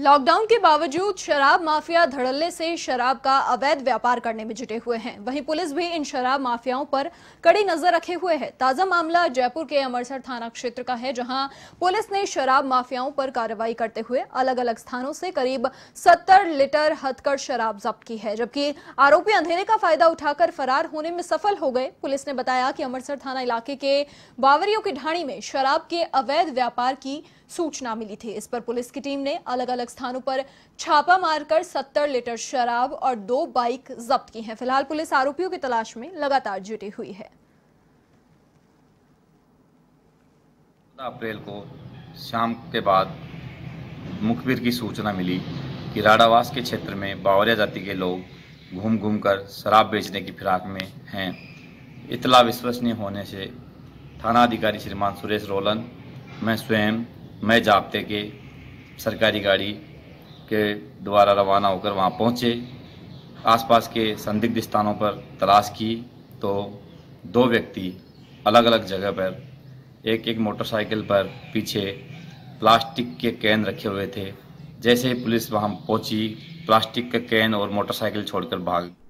lockdown के बावजूद शराब माफिया धड़ल्ले से शराब का अवैध व्यापार करने में जुटे हुए हैं वहीं पुलिस भी इन शराब माफियाओं पर कड़ी नजर रखे हुए है ताजा मामला जयपुर के अमरसर थाना क्षेत्र का है जहां पुलिस ने शराब माफियाओं पर कार्रवाई करते हुए अलग अलग स्थानों से करीब 70 लीटर हथकर शराब जब्त की है जबकि आरोपी अंधेरे का फायदा उठाकर फरार होने में सफल हो गए पुलिस ने बताया कि अमृतसर थाना इलाके के बावरियों की ढाणी में शराब के अवैध व्यापार की सूचना मिली थी इस पर पुलिस की टीम ने अलग अलग अलग स्थानों पर छापा मारकर 70 लीटर शराब और दो बाइक जब्त की हैं फिलहाल पुलिस आरोपियों की तलाश में लगातार जुटी हुई है अप्रैल को शाम के बाद मुखबिर की सूचना मिली कि राडावास के क्षेत्र में बावरिया जाति के लोग घूम घूम कर शराब बेचने की फिराक में हैं इतला विश्वसनीय होने से थाना अधिकारी श्रीमान सुरेश रोलन मैं स्वयं मैं जाब्ते के सरकारी गाड़ी के द्वारा रवाना होकर वहाँ पहुँचे आसपास के संदिग्ध स्थानों पर तलाश की तो दो व्यक्ति अलग अलग जगह पर एक एक मोटरसाइकिल पर पीछे प्लास्टिक के कैन रखे हुए थे जैसे ही पुलिस वहाँ पहुँची प्लास्टिक का कैन और मोटरसाइकिल छोड़कर भाग